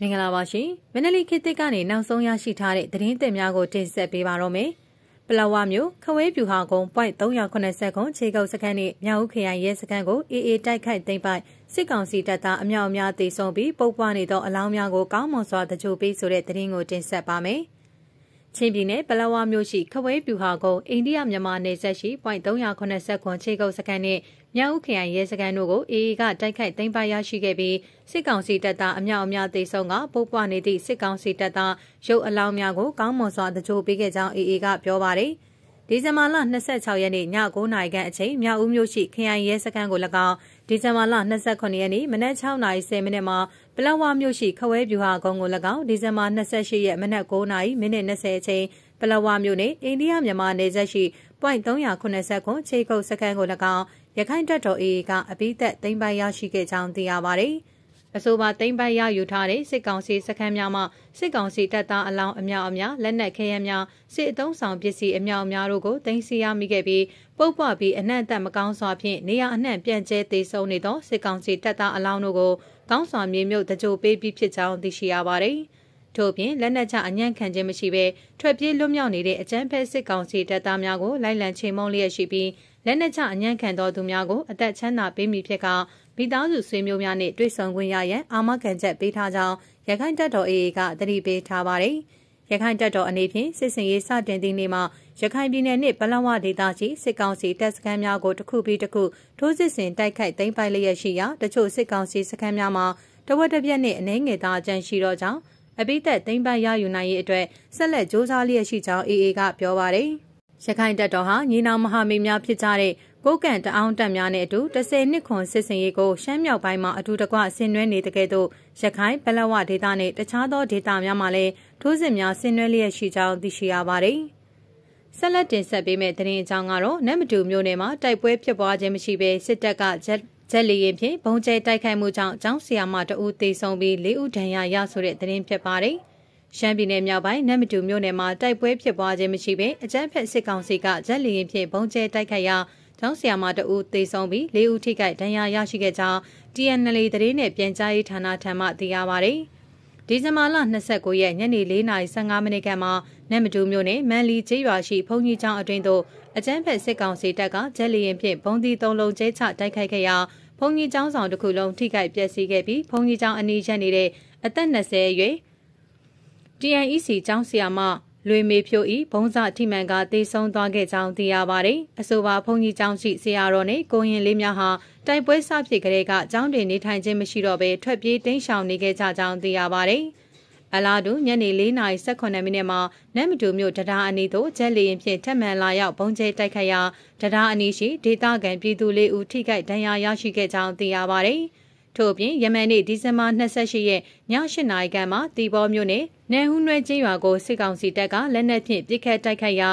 မင်္ဂလာပါရှင်မန္တလေးခေတ်သစ်ကနေနောက်ဆုံးရရှိထားတဲ့သတင်းသစ်များကိုတင်ဆက်ပေးပါတော့မယ်ပလောဝမြို့ခဝဲပြူဟာကုန်း point 380ခုခြေကုပ်စခန်းနဲ့မြောက်ဦးခရိုင်ရဲစခန်းကိုအေအေတိုက်ခိုက်သိမ်းပိုက်စစ်ကောင်စီတပ်သားအမြောက်အများတိုက်ဆုံပြီးပုတ်ပွားနေသောအလောင်းများကိုကောင်းမွန်စွာတကြိုပေးဆိုတဲ့သတင်းကိုတင်ဆက်ပါမယ်ချင်းပြည်နယ်ပလောဝမြို့ရှိခဝဲပြူဟာကုန်းအိန္ဒိယမြန်မာနယ်စပ်ရှိ point 380ခြေကုပ်စခန်းနဲ့မြောက်ဦးခရိုင်ရဲစခန်းတို့ကို AA ကတိုက်ခိုက်သိမ်းပိုက်ရရှိခဲ့ပြီးစစ်ကောင်စီတပ်သားအမြောက်အများသေဆုံးကပုတ်ပွားနေသည့်စစ်ကောင်စီတပ်သားရုပ်အလောင်းများကိုကောင်းမွန်စွာတကြိုပေးခဲ့ကြောင်း AA ကပြောပါတယ်။ဒီဇင်ဘာလ26ရက်နေ့ည9:00နာရီခန့်အချိန်မြောက်ဦးမြို့ရှိခရိုင်ရဲစခန်းကို၎င်းဒီဇင်ဘာလ28ရက်နေ့မနက်6:10မိနစ်မှာပလောဝမြို့ရှိခဝဲပြူဟာကုန်းကို၎င်းဒီဇင်ဘာ28ရက်မနက်9:00မိနစ်20အချိန်ပလောဝမြို့နယ်အိန္ဒိယမြန်မာနယ်စပ်ရှိ .379 ခြေကုပ်စခန်းကို၎င်းရခိုင်တပ်တော် AA ကအပိသက်သိမ်းပိုက်ရရှိခဲ့ကြောင်းသိရပါတယ်။အဆိုပါသိမ်းပိုက်ရယူထားတဲ့စစ်ကောင်စီစခန်းများမှစစ်ကောင်စီတပ်သားအလောင်းအမြောက်အများလက်နက်ခဲယမ်းများစစ်အုံဆောင်ပစ္စည်းအမြောက်အများတို့ကိုသိမ်းဆည်းရမိခဲ့ပြီးပုတ်ပွားပြီးအနှံ့အသက်မကောင်းစွာဖြင့်နေရာအနှံ့ပြန့်ကျဲသေးဆုံးနေသောစစ်ကောင်စီတပ်သားအလောင်းတို့ကိုကောင်းစွာမြေမြုပ်တကြိုပေးပြီးဖြစ်ကြောင်းသိရှိရပါတယ်။ထို့ပြင်လက်နက်ချအညံ့ခံခြင်းမရှိဘဲထွက်ပြေးလွတ်မြောက်နေတဲ့အကြမ်းဖက်စစ်ကောင်စီတပ်သားများကိုလိုက်လံချိန်မုံလျက်ရှိပြီးလက်နက်ချအညံ့ခံသောသူများကိုအသက်ချမ်းသာပေးမည်ဖြစ်ကမိသားစုဆွေမျိုးများနှင့်တွေ့ဆုံခွင့်ရရန်အာမခံချက်ပေးထားကြောင်းရခိုင်တပ်တော် AA ကသတိပေးထားပါတယ်။ရခိုင်တပ်တော်အနေဖြင့်စစ်စင်ရေးစတင်သည့်နေ့မှာရခိုင်ပြည်နယ်နှင့်ပလောဝဒေသရှိစစ်ကောင်စီတပ်စခန်းများကိုတစ်ခုပြီးတစ်ခုထိုးစစ်ဆင်တိုက်ခိုက်သိမ်းပိုက်လျက်ရှိရာတချို့စစ်ကောင်စီစခန်းများမှာတဝက်တစ်ပြက်နှင့်အနှဲငယ်သားအကြမ်းရှိတော့ကြောင်းအပိသက်သိမ့်ပတ်ရယူနိုင်ရေးအတွက်ဆက်လက်စ조사လျက်ရှိကြောင်း AA ကပြောပါတယ်။ရခိုင်တပ်တော်ဟာညီနောင်မဟာမိတ်များဖြစ်ကြတဲ့ကိုကန့်တအောင်းတပ်များနဲ့အတူ10နှစ်ခွန်စစ်စင်ရေးကိုရှမ်းမြောက်ပိုင်းမှာအထူးတကွဆင်နွှဲနေတဲ့ကဲ့သို့ရခိုင်ပလဝဒေသနဲ့တခြားသောဒေသများမှာလည်းထိုးစစ်များဆင်နွှဲလျက်ရှိကြောင်းသိရှိရပါတယ်။ဆက်လက်တင်ဆက်ပေးမယ့်သတင်းအကြောင်းကတော့နမ်မတူမြို့နယ်မှာတိုက်ပွဲဖြစ်ပွားခြင်းမရှိဘဲစစ်တပ်ကဂျက်ဂျက်လီရင်ဖြင့်ဘုံကျဲတိုက်ခိုက်မှုကြောင့်ကျောင်းဆရာမတဦးသေဆုံးပြီး၄ဦးဒဏ်ရာရဆိုတဲ့သတင်းဖြစ်ပါတယ်။ရှမ်းပြည်နယ်မြောက်ပိုင်းနမ်မတူမြို့နယ်မှာတိုက်ပွဲဖြစ်ပွားခြင်းမရှိဘဲအကြမ်းဖက်စစ်ကောင်စီကဂျက်လီရင်ဖြင့်ဘုံကျဲတိုက်ခိုက်ရာကျောင်းဆရာမတဦးသေဆုံးပြီး၄ဦးထိခိုက်ဒဏ်ရာရရှိခဲ့ကြောင်း TNL သတင်းနဲ့ပြန်ကြားရေးဌာနထံမှသိရပါတယ်။ဒီဇင်ဘာလ29ရက်ညနေ4:55မိနစ်ကမှနမ်မတူမြို့နယ်မန်လီကျေးရွာရှိဘုံကြီးကျောင်းအတွင်းသို့အကြမ်းဖက်စစ်ကောင်စီတပ်ကဂျက်လီရင်ဖြင့်ဘုံဒီသုံးလုံးကျဲချတိုက်ခိုက်ခဲ့ရာဘုံကြီးကျောင်းဆောင်တစ်ခုလုံးထိခိုက်ပျက်စီးခဲ့ပြီးဘုံကြီးကျောင်းအနီးရပ်နေတဲ့အသက်20အရွယ် TNEC ကျောင်းဆရာမလွေမေဖြိုးဤဘုံစာထိမှန်ကသေဆုံးသွားခဲ့ကြောင်းသိရပါတယ်။အဆိုပါဘုံကြီးကျောင်းရှိဆရာတော်နဲ့ကိုရင်လေးများဟာတိုက်ပွဲစဖြစ်ကလေးကကျောင်းတွင်နေထိုင်ခြင်းမရှိတော့ဘဲထွက်ပြေးတိမ်းရှောင်နေခဲ့ကြကြောင်းသိရပါတယ်။အလားတူညနေ4:18မိနစ်မှာနမ်မတူမြို့တရားအနီးသို့ဂျက်လီရင်ဖြင့်ထက်မှန်လာရောက်ဘုံကျဲတိုက်ခတ်ရာတရားအနီးရှိဒေသခံပြည်သူ၄ဦးထိခိုက်ဒဏ်ရာရရှိခဲ့ကြောင်းသိရပါသည်။ထို့အပြင်ယမန်နေ့ဒီဇင်ဘာ28ရက်ည8နာရီခန့်မှာတီဘောမြို့နယ်နယ်ဟူးနွဲကျေးရွာကိုစစ်ကောင်စီတပ်ကလက်နက်ဖြင့်ပစ်ခတ်တိုက်ခတ်ရာ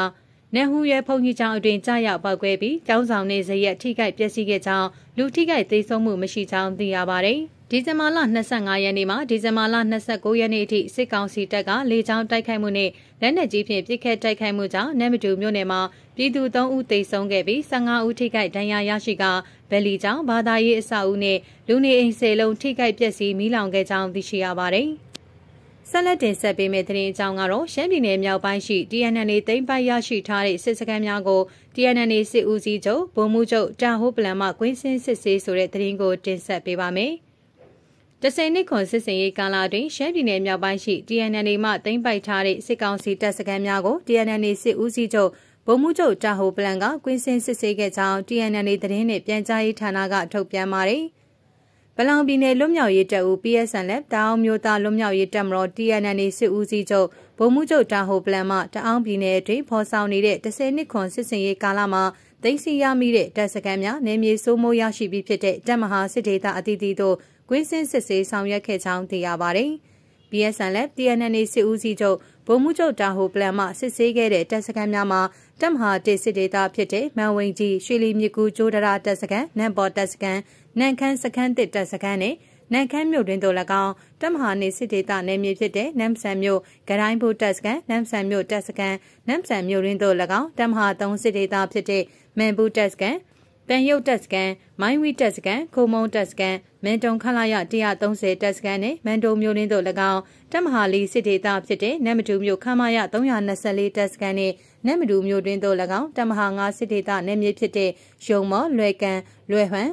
နယ်ဟူးရဲဖုန်ကြီးကျောင်းအတွင်ကြားရောက်ပောက်ကွဲပြီးကျောင်းဆောင်နေဇရက်ထိခိုက်ပျက်စီးခဲ့ကြောင်းလူထိခိုက်သေဆုံးမှုမရှိကြောင်းသိရပါသည်။ဒီဇင်ဘာလ25ရက်နေ့မှဒီဇင်ဘာလ29ရက်နေ့အထိစစ်ကောင်စီတပ်ကလေကြောင်းတိုက်ခိုက်မှုနဲ့လက်နက်ကြီးဖြင့်ပစ်ခတ်တိုက်ခိုက်မှုကြောင့်နမ်မတူမြို့နယ်မှာပြည်သူ3ဦးသေဆုံးခဲ့ပြီး15ဦးထိခိုက်ဒဏ်ရာရရှိကဗလီကျောင်းဘာသာရေးအဆောက်အဦနဲ့လူနေအိမ်စေလုံးထိခိုက်ပျက်စီးမိလောင်ခဲ့ကြောင်းသိရှိရပါတယ်။ဆက်လက်တင်ဆက်ပေးမယ့်သတင်းအကြောင်းကတော့ရှမ်းပြည်နယ်မြောက်ပိုင်းရှိ TNN သိမ်းပိုက်ရရှိထားတဲ့စစ်စခန်းများကို TNN စစ်ဦးစီးချုပ်ဗိုလ်မှူးချုပ်တာဟိုးပလန်မှကွင်းစင်းစစ်ဆေးဆိုတဲ့သတင်းကိုတင်ဆက်ပေးပါမယ်။တစိန်နှစ်ခွန်စစ်စင်ရေးကာလအတွင်းရှမ်းပြည်နယ်မြောက်ပိုင်းရှိ TNN မှတင်ပိုက်ထားတဲ့စစ်ကောင်စီတပ်စခန်းများကို TNN စစ်ဦးစီးချုပ်ဗိုလ်မှူးချုပ်တာဟိုပလန်ကကွင်းစင်စစ်ဆေးခဲ့ကြောင်း TNN သတင်းနဲ့ပြန်ကြားရေးဌာနကထုတ်ပြန်ပါတယ်။ဗလောင်ပြည်နယ်လွတ်မြောက်ရေးတပ်ဦး PSN လက်တအောင်မျိုးသားလွတ်မြောက်ရေးတပ်မတော် TNN စစ်ဦးစီးချုပ်ဗိုလ်မှူးချုပ်တာဟိုပလန်မှတအောင်ပြည်နယ်အတွင်းဖော်ဆောင်နေတဲ့တစိန်နှစ်ခွန်စစ်စင်ရေးကာလမှာသိသိရမိတဲ့တပ်စခန်းများနေမြေစိုးမိုးရရှိပြီးဖြစ်တဲ့တပ်မဟာစစ်ဒေသအသီးသီးတို့ကွင်းစင်းစစ်ဆေးဆောင်ရွက်ခဲ့ကြောင်းသိရပါတယ်။ BSN နဲ့ TNNA စစ်ဦးစီးချုပ်ဗိုလ်မှူးချုပ်တာဟိုပလန်မှစစ်ဆေးခဲ့တဲ့တပ်စခန်းများမှာတပ်မဟာ1စစ်ဒေသဖြစ်တဲ့မန်ဝိန်ကြီးရွှေလီမြစ်ကူးဂျိုးဒရာတပ်စခန်းနမ်ပေါ်တပ်စခန်းနန်ခမ်းစခန်းတစ်တပ်စခန်းနဲ့နန်ခမ်းမြို့တွင်တို့၎င်းတပ်မဟာနေစစ်ဒေသနယ်မြေဖြစ်တဲ့နမ်ဆန်မြို့ဂရိုင်းဘုတ်တပ်စခန်းနမ်ဆန်မြို့တပ်စခန်းနမ်ဆန်မြို့တွင်တို့၎င်းတပ်မဟာ3စစ်ဒေသဖြစ်တဲ့မန်ဘူးတပ်စခန်းပန်ရုပ်တက်စကန်မိုင်းဝီတက်စကန်ခုံမုံတက်စကန်မန်တုံခလာရ130တက်စကန်နဲ့မန်တုံမျိုးလင်းတို့၎င်းတက်မဟာလီစစ်ဒေသဖြစ်တဲ့နမ်မတူမြို့ခမာရ324တက်စကန်နဲ့နမ်မတူမြို့တွင်တို့၎င်းတက်မဟာ9စစ်ဒေသနယ်မြေဖြစ်တဲ့ရုံမော်လွယ်ကန်လွယ်ဟွမ်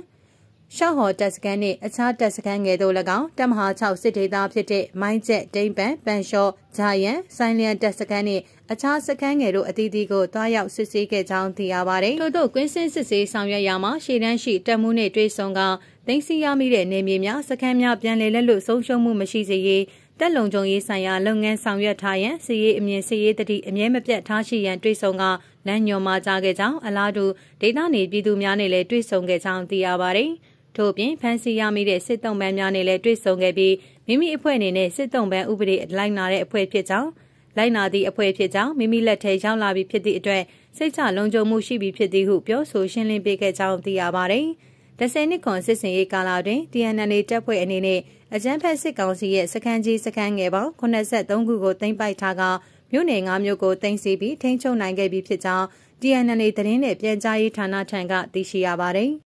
ရှောက်ဟော်တပ်စခန်းနှင့်အခြားတပ်စခန်းငယ်တို့၎င်းတပ်မဟာ6စစ်ဒေသဖြစ်တဲ့မိုင်းကျက်ဒိမ့်ပန်ပန်လျှော့ဂျာယန်ဆိုင်လျန်တပ်စခန်းနှင့်အခြားစခန်းငယ်တို့အသီးသီးကိုတွားရောက်စစ်ဆေးခဲ့ကြောင်းသိရပါတယ်ထို့သောကွင်းစင်းစစ်ဆေးဆောင်ရွက်ရာမှာရှေ့တန်းရှိတပ်မှုနှင့်တွေ့ဆုံကသိမ်းဆည်းရမိတဲ့နေမြေများစခန်းများပြန်လည်လက်လွတ်ဆုံးရှုံးမှုမရှိစေရေးတက်လုံကြုံရေးဆိုင်ရာလုပ်ငန်းဆောင်ရွက်ထားရန်စီရေးအမြင်စီရေးတတိအမြဲမပြတ်ထားရှိရန်တွေ့ဆုံကလမ်းညွှန်မှာကြားခဲ့ကြောင်းအလားတူဒေသနေပြည်သူများနဲ့လည်းတွေ့ဆုံခဲ့ကြောင်းသိရပါတယ်။ထို့ပြင်ဖမ်းဆီးရမိတဲ့စစ်သုံ့ပန်းများနဲ့လည်းတွေ့ဆုံခဲ့ပြီးမိမိအဖွဲ့အနေနဲ့စစ်သုံ့ပန်းဥပဒေလိုက်နာတဲ့အဖွဲ့ဖြစ်ကြောင်းလိုက်နာသည့်အဖွဲ့ဖြစ်ကြောင်းမိမိလက်ထဲရောက်လာပြီးဖြစ်သည့်အတွက်စိတ်ချလုံခြုံမှုရှိပြီးဖြစ်သည်ဟုပြောဆိုရှင်းလင်းပေးခဲ့ကြောင်းသိရပါတယ်။ဒဆယ်နှစ်ခွန်စစ်စင်ရေးကာလတွင် TNN တပ်ဖွဲ့အနေနဲ့အကြမ်းဖက်စစ်ကောင်စီရဲ့စခန်းကြီးစခန်းငယ်ပေါင်း83ခုကိုတင်ပိုက်ထားကမြို့နယ်9မြို့ကိုတင်စီပြီးထိန်းချုပ်နိုင်ခဲ့ပြီးဖြစ်ကြောင်း TNN သတင်းနဲ့ပြန်ကြားရေးဌာနထံကသိရှိရပါတယ်။